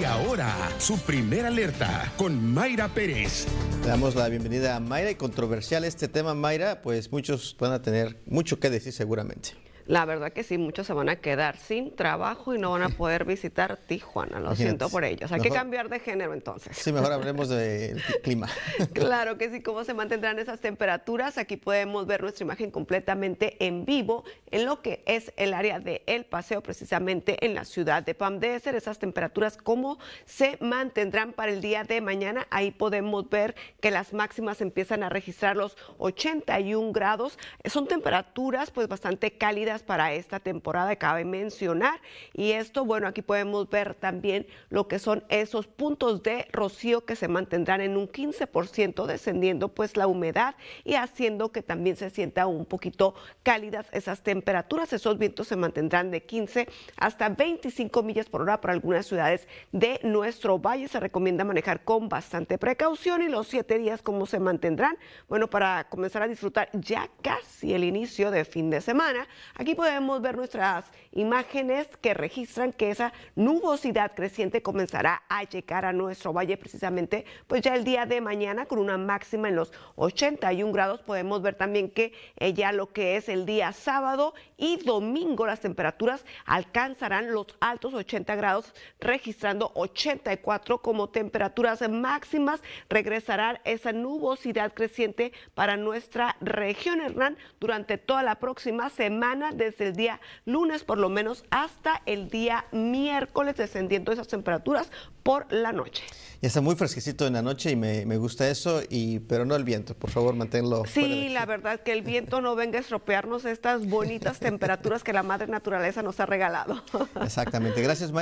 Y ahora, su primera alerta con Mayra Pérez. Le damos la bienvenida a Mayra y controversial este tema, Mayra, pues muchos van a tener mucho que decir seguramente la verdad que sí, muchos se van a quedar sin trabajo y no van a poder visitar Tijuana. Lo siento por ellos. Hay que cambiar de género entonces. Sí, mejor hablemos del de clima. claro que sí, cómo se mantendrán esas temperaturas. Aquí podemos ver nuestra imagen completamente en vivo en lo que es el área del El Paseo, precisamente en la ciudad de Pamdéser. Esas temperaturas, cómo se mantendrán para el día de mañana. Ahí podemos ver que las máximas empiezan a registrar los 81 grados. Son temperaturas pues bastante cálidas para esta temporada, cabe mencionar. Y esto, bueno, aquí podemos ver también lo que son esos puntos de rocío que se mantendrán en un 15%, descendiendo pues la humedad y haciendo que también se sienta un poquito cálidas esas temperaturas. Esos vientos se mantendrán de 15 hasta 25 millas por hora para algunas ciudades de nuestro valle. Se recomienda manejar con bastante precaución y los siete días cómo se mantendrán. Bueno, para comenzar a disfrutar ya casi el inicio de fin de semana. Aquí podemos ver nuestras imágenes que registran que esa nubosidad creciente comenzará a llegar a nuestro valle precisamente pues ya el día de mañana con una máxima en los 81 grados. Podemos ver también que eh, ya lo que es el día sábado y domingo las temperaturas alcanzarán los altos 80 grados, registrando 84 como temperaturas máximas. Regresará esa nubosidad creciente para nuestra región, Hernán, durante toda la próxima semana desde el día lunes por lo menos hasta el día miércoles, descendiendo esas temperaturas por la noche. Ya está muy fresquecito en la noche y me, gusta eso, y, pero no el viento, por favor, manténlo. Sí, la verdad que el viento no venga a estropearnos estas bonitas temperaturas que la madre naturaleza nos ha regalado. Exactamente, gracias María.